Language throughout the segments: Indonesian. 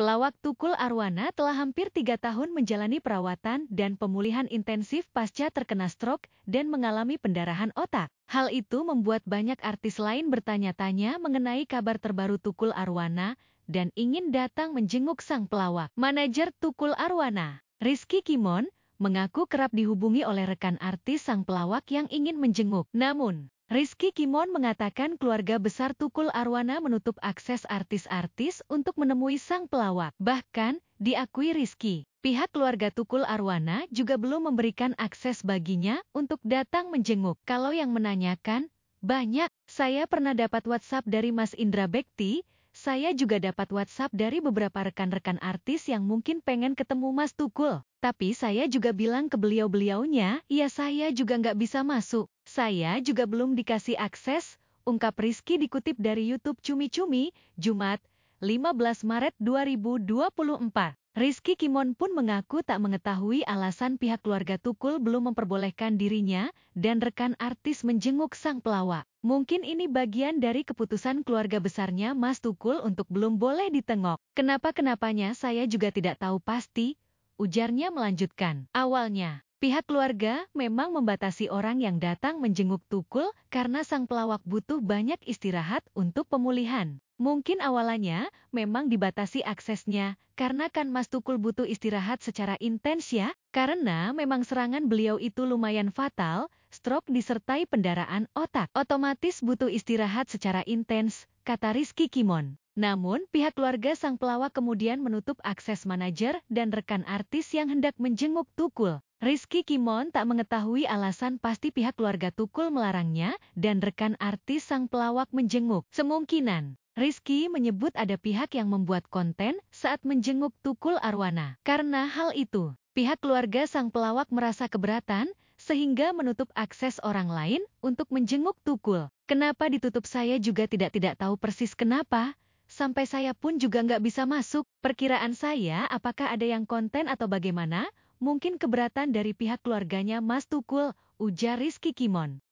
Pelawak Tukul Arwana telah hampir tiga tahun menjalani perawatan dan pemulihan intensif pasca terkena stroke dan mengalami pendarahan otak. Hal itu membuat banyak artis lain bertanya-tanya mengenai kabar terbaru Tukul Arwana dan ingin datang menjenguk sang pelawak. Manajer Tukul Arwana, Rizky Kimon, mengaku kerap dihubungi oleh rekan artis sang pelawak yang ingin menjenguk. Namun, Rizky Kimon mengatakan keluarga besar Tukul Arwana menutup akses artis-artis untuk menemui sang pelawak. Bahkan, diakui Rizky, pihak keluarga Tukul Arwana juga belum memberikan akses baginya untuk datang menjenguk. Kalau yang menanyakan, banyak. Saya pernah dapat WhatsApp dari Mas Indra Bekti, saya juga dapat WhatsApp dari beberapa rekan-rekan artis yang mungkin pengen ketemu Mas Tukul. Tapi saya juga bilang ke beliau-beliaunya, ya saya juga nggak bisa masuk. Saya juga belum dikasih akses, ungkap Rizky dikutip dari YouTube Cumi Cumi, Jumat, 15 Maret 2024. Rizky Kimon pun mengaku tak mengetahui alasan pihak keluarga Tukul belum memperbolehkan dirinya dan rekan artis menjenguk sang pelawak. Mungkin ini bagian dari keputusan keluarga besarnya Mas Tukul untuk belum boleh ditengok. Kenapa-kenapanya saya juga tidak tahu pasti, ujarnya melanjutkan. Awalnya, Pihak keluarga memang membatasi orang yang datang menjenguk Tukul karena sang pelawak butuh banyak istirahat untuk pemulihan. Mungkin awalannya memang dibatasi aksesnya karena kan Mas Tukul butuh istirahat secara intens ya, karena memang serangan beliau itu lumayan fatal, stroke disertai pendaraan otak. Otomatis butuh istirahat secara intens, kata Rizky Kimon. Namun, pihak keluarga sang pelawak kemudian menutup akses manajer dan rekan artis yang hendak menjenguk Tukul. Rizky Kimon tak mengetahui alasan pasti pihak keluarga Tukul melarangnya dan rekan artis sang pelawak menjenguk. Semungkinan, Rizky menyebut ada pihak yang membuat konten saat menjenguk Tukul Arwana. Karena hal itu, pihak keluarga sang pelawak merasa keberatan sehingga menutup akses orang lain untuk menjenguk Tukul. Kenapa ditutup saya juga tidak-tidak tahu persis kenapa, sampai saya pun juga nggak bisa masuk. Perkiraan saya apakah ada yang konten atau bagaimana, mungkin keberatan dari pihak keluarganya Mas Tukul, ujar Rizky Kimon.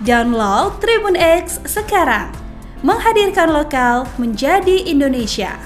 Download Tribun X sekarang, menghadirkan lokal menjadi Indonesia.